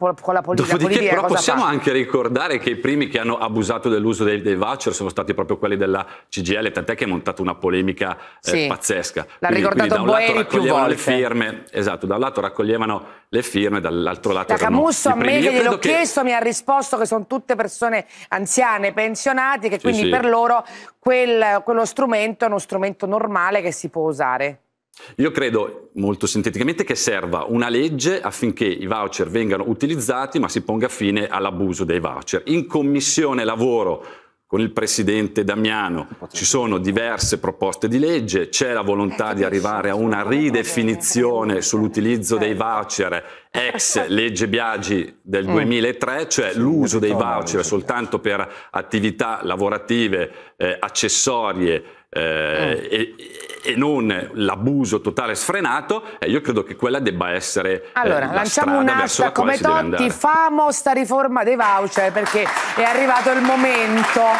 con la, pol- la però possiamo fa? anche ricordare che i primi che hanno abusato dell'uso dei, dei, voucher sono stati proprio quelli della CGL, tant'è che è montata una polemica eh, sì. pazzesca. L'ha quindi, ricordato quindi, Boeri più volte. Le firme, esatto, da un lato raccoglievano le firme, dall'altro lato da erano Camusso a me gliel'ho che... chiesto, mi ha risposto che sono tutte persone anziane, pensionate, che sì, quindi sì. per loro quel, quello strumento è uno strumento normale che si può usare. Io credo, molto sinteticamente, che serva una legge affinché i voucher vengano utilizzati, ma si ponga fine all'abuso dei voucher. In commissione lavoro con il presidente Damiano ci sono diverse proposte di legge, c'è la volontà eh, di arrivare a una ridefinizione sull'utilizzo dei voucher ex legge Biagi del 2003, mm. cioè l'uso dei voucher soltanto per attività lavorative, eh, accessorie eh, mm. e, e non l'abuso totale sfrenato, eh, io credo che quella debba essere eh, allora, la lanciamo un'asta la come Totti, famo sta riforma dei voucher perché è arrivato il momento.